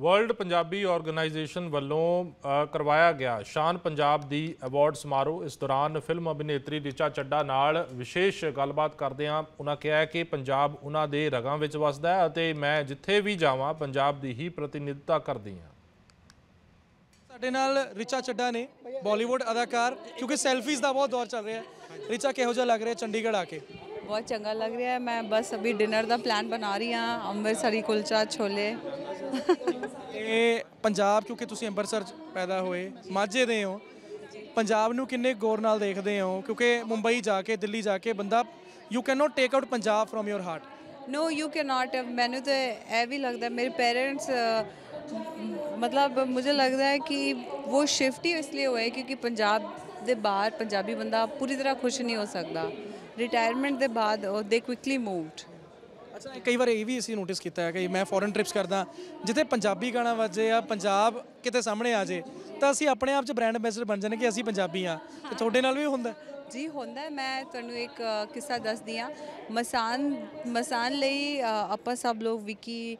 World Punjabi organisation ਵੱਲੋਂ ਕਰਵਾਇਆ ਗਿਆ ਸ਼ਾਨ ਪੰਜਾਬ ਦੀ ਅਵਾਰਡ ਸਮਾਰੋਹ ਇਸ ਦੌਰਾਨ ਫਿਲਮ ਅਭਿਨੇਤਰੀ ਰਿਚਾ ਚੱਡਾ ਨਾਲ ਵਿਸ਼ੇਸ਼ ਗੱਲਬਾਤ ਕਰਦੇ ਆ ਉਹਨਾਂ ਕਿਹਾ ਕਿ ਪੰਜਾਬ ਉਹਨਾਂ ਦੇ ਰਗਾਂ ਵਿੱਚ ਵਸਦਾ ਹੈ ਅਤੇ ਮੈਂ ਜਿੱਥੇ ਵੀ ਜਾਵਾਂ ਪੰਜਾਬ ਦੀ ਹੀ ਪ੍ਰਤੀਨਿਧਤਾ ਕਰਦੀ ਹਾਂ ਸਾਡੇ ਨਾਲ ਰਿਚਾ ਚੱਡਾ ਨੇ ਬਾਲੀਵੁੱਡ ਅਦਾਕਾਰ ਕਿਉਂਕਿ ਸੈਲਫੀਜ਼ ਦਾ ਬਹੁਤ ਦੌਰ ਚੱਲ ਰਿਹਾ ਹੈ ਰਿਚਾ ਕਿਹੋ ਜਿਹਾ ਲੱਗ ਰਿਹਾ ਚੰਡੀਗੜ੍ਹ ਆ ਕੇ ਬਹੁਤ ਚੰਗਾ ਲੱਗ ਰਿਹਾ ਹੈ ਮੈਂ ਬਸ ਅਭੀ ਡਿਨਰ ਦਾ ਪਲਾਨ ਬਣਾ ਰਹੀ ਹਾਂ ਅੰਮ੍ਰਿਤਸਰੀ ਕੁਲਚਾ ਛੋਲੇ ਇਹ ਪੰਜਾਬ ਕਿਉਂਕਿ ਤੁਸੀਂ ਅੰਮ੍ਰਿਤਸਰ 'ਚ ਪੈਦਾ ਹੋਏ ਮਾਝੇ ਦੇ ਹੋ ਪੰਜਾਬ ਨੂੰ ਕਿੰਨੇ ਗੌਰ ਨਾਲ ਦੇਖਦੇ ਹੋ ਕਿਉਂਕਿ ਮੁੰਬਈ ਜਾ ਕੇ ਦਿੱਲੀ ਜਾ ਕੇ ਬੰਦਾ you can not take out Punjab from your heart no you can not ਮੈਨੂੰ ਤਾਂ ਇਹ ਵੀ ਲੱਗਦਾ ਮੇਰੇ ਪੇਰੈਂਟਸ ਮਤਲਬ ਮੈਨੂੰ ਲੱਗਦਾ ਹੈ ਕਿ ਉਹ ਸ਼ਿਫਟ ਹੀ ਇਸ ਲਈ ਹੋਇਆ ਕਿਉਂਕਿ ਪੰਜਾਬ ਦੇ ਬਾਹਰ ਪੰਜਾਬੀ ਬੰਦਾ ਪੂਰੀ ਤਰ੍ਹਾਂ ਖੁਸ਼ ਨਹੀਂ ਹੋ ਸਕਦਾ ਰਿਟਾਇਰਮੈਂਟ ਦੇ ਬਾਅਦ ਦੇ ਕੁਇਕਲੀ ਮੂਵਡ ਅੱਛਾ ਕਈ ਵਾਰ ਇਹ ਵੀ ਅਸੀਂ ਨੋਟਿਸ ਕੀਤਾ ਹੈ ਕਿ ਮੈਂ ਫੋਰਨ ਟ੍ਰਿਪਸ ਕਰਦਾ ਜਿੱਥੇ ਪੰਜਾਬੀ ਗਾਣਾ ਵੱਜੇ ਆ ਪੰਜਾਬ ਕਿਤੇ ਸਾਹਮਣੇ ਆ ਜੇ ਤਾਂ ਅਸੀਂ ਆਪਣੇ ਆਪ 'ਚ ਬ੍ਰਾਂਡ ਐਂਬੈਸਡਰ ਬਣ ਜਾਂਦੇ ਕਿ ਅਸੀਂ ਪੰਜਾਬੀ ਆ ਤੇ ਤੁਹਾਡੇ ਨਾਲ ਵੀ ਹੁੰਦਾ ਜੀ ਹੁੰਦਾ ਮੈਂ ਤੁਹਾਨੂੰ ਇੱਕ ਕਿੱਸਾ ਦੱਸਦੀ ਆ ਮਸਾਨ ਮਸਾਨ ਲਈ ਆਪਾਂ ਸਭ ਲੋਕ ਵਿਕੀ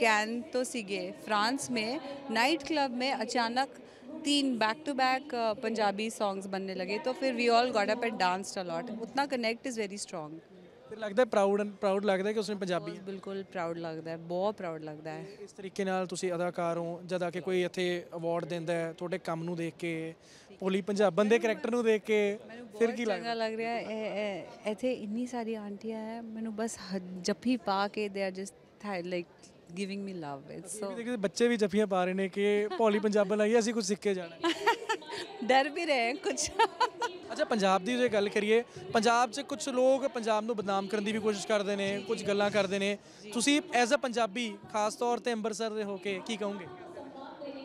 ਕੈਨ ਤੋਂ ਸੀਗੇ ਫਰਾਂਸ ਮੇ ਨਾਈਟ ਕਲੱਬ ਮੇ ਅਚਾਨਕ तीन back to back Punjabi songs बनने लगे तो फिर we all got up and danced a lot उतना कनेक्ट इज़ वेरी स्ट्रॉन्ग ਤੇ ਲੱਗਦਾ ਪ੍ਰਾਊਡ ਪ੍ਰਾਊਡ ਲੱਗਦਾ ਕਿ ਉਸਨੇ ਪੰਜਾਬੀ ਹੈ ਬਿਲਕੁਲ ਪ੍ਰਾਊਡ ਲੱਗਦਾ ਹੈ ਬਹੁਤ ਪ੍ਰਾਊਡ ਲੱਗਦਾ ਹੈ ਇਸ ਤਰੀਕੇ ਨਾਲ ਤੁਸੀਂ ਅਦਾਕਾਰ ਹੋ ਜਦ ਆ ਕੇ ਕੋਈ ਇੱਥੇ ਅਵਾਰਡ ਦਿੰਦਾ ਹੈ ਤੁਹਾਡੇ ਕੰਮ ਨੂੰ ਦੇਖ ਕੇ ਪੋਲੀ ਪੰਜਾਬਨ ਦੇ ਕੈਰੈਕਟਰ ਨੂੰ ਦੇਖ ਕੇ ਫਿਰ ਕੀ ਲੱਗਦਾ ਲੱਗ ਰਿਹਾ ਹੈ ਇੱਥੇ ਇੰਨੀ ਸਾਰੀ ਆਂਟੀਆਂ ਹੈ ਮੈਨੂੰ ਬਸ ਜੱਫੀ ਪਾ ਕੇ ਦੇ ਆ just like giving me love it's so ਦੇਖੋ ਬੱਚੇ ਵੀ ਜੱਫੀਆਂ ਪਾ ਰਹੇ ਨੇ ਕਿ ਪੋਲੀ ਪੰਜਾਬਨ ਆਈ ਅਸੀਂ ਕੁਝ ਸਿੱਖ ਕੇ ਜਾਣਾ ਡਰ ਵੀ ਰਹੇ ਕੁਝ ਅੱਛਾ ਪੰਜਾਬ ਦੀ ਜੇ ਗੱਲ ਕਰੀਏ ਪੰਜਾਬ 'ਚ ਕੁਝ ਲੋਕ ਪੰਜਾਬ ਨੂੰ ਬਦਨਾਮ ਕਰਨ ਦੀ ਵੀ ਕੋਸ਼ਿਸ਼ ਕਰਦੇ ਨੇ ਕੁਝ ਗੱਲਾਂ ਕਰਦੇ ਨੇ ਤੁਸੀਂ ਐਜ਼ ਅ ਪੰਜਾਬੀ ਖਾਸ ਤੌਰ ਤੇ ਅੰਮ੍ਰਿਤਸਰ ਦੇ ਹੋ ਕੇ ਕੀ ਕਹੋਗੇ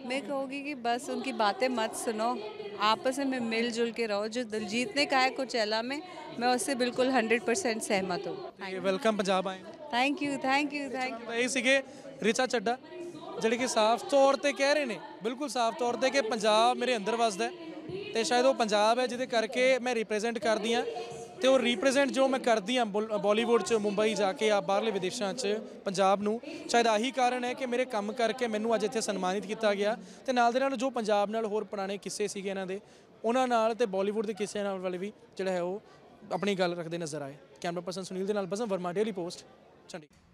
ਮੈਂ ਕਿ ਬਸ कहूँगी ਦੀ ਬਾਤਾਂ ਮਤ बातें ਆਪਸ ਵਿੱਚ ਮਿਲ ਜੁਲ ਕੇ ਰਹੋ ਜੋ ਦਲਜੀਤ ਨੇ ਕਹਾ ਕੁਝ ਐਲਾ ਮੈਂ ਮੈਂ ਉਸ ਸੇ ਬਿਲਕੁਲ 100 परसेंट सहमत हूँ ਵੈਲਕਮ ਪੰਜਾਬ ਆਏ thank you thank you thank you ਬਈ ਸੀਗੇ ਰਿਚਾ ਚੱਡਾ ਜਿਹੜੇ ਕਿ ਸਾਫ਼ ਤੌਰ ਤੇ ਕਹਿ ਰਹੇ ਨੇ ਬਿਲਕੁਲ ਸਾਫ਼ ਤੌਰ ਤੇ ਕਿ ਪੰਜਾਬ ਮੇਰੇ ਅੰਦਰ ਵਸਦਾ ਹੈ ਤੇ ਸ਼ਾਇਦ ਉਹ ਪੰਜਾਬ ਹੈ ਜਿਹਦੇ ਕਰਕੇ ਮੈਂ ਰਿਪਰੈਜ਼ੈਂਟ ਕਰਦੀ ਆ ਤੇ ਉਹ ਰਿਪਰੈਜ਼ੈਂਟ ਜੋ ਮੈਂ ਕਰਦੀ ਆ ਬਾਲੀਵੁੱਡ ਚ ਮੁੰਬਈ ਜਾ ਕੇ ਆ ਬਾਹਰਲੇ ਵਿਦੇਸ਼ਾਂ ਚ ਪੰਜਾਬ ਨੂੰ ਸ਼ਾਇਦ ਆਹੀ ਕਾਰਨ ਹੈ ਕਿ ਮੇਰੇ ਕੰਮ ਕਰਕੇ ਮੈਨੂੰ ਅੱਜ ਇੱਥੇ ਸਨਮਾਨਿਤ ਕੀਤਾ ਗਿਆ ਤੇ ਨਾਲ ਦੇ ਨਾਲ ਜੋ ਪੰਜਾਬ ਨਾਲ ਹੋਰ ਪੁਰਾਣੇ ਕਿੱਸੇ ਸੀਗੇ ਇਹਨਾਂ ਦੇ ਉਹਨਾਂ ਨਾਲ ਤੇ ਬਾਲੀਵੁੱਡ ਦੇ ਕਿੱਸੇ ਨਾਲ ਵਾਲੇ ਵੀ ਜਿਹੜਾ ਹੈ ਉਹ ਆਪਣੀ ਗੱਲ ਰੱਖਦੇ ਨਜ਼ਰ ਆਏ ਕੈਮਰਾ ਪਰਸਨ ਸੁਨੀਲ ਦੇ ਨਾਲ Basan Verma daily post Chandigarh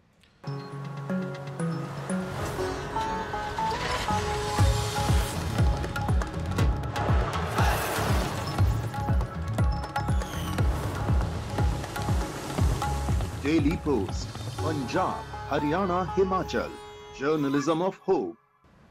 Daily Post, Punjab, Haryana, Himachal, Journalism of Hope.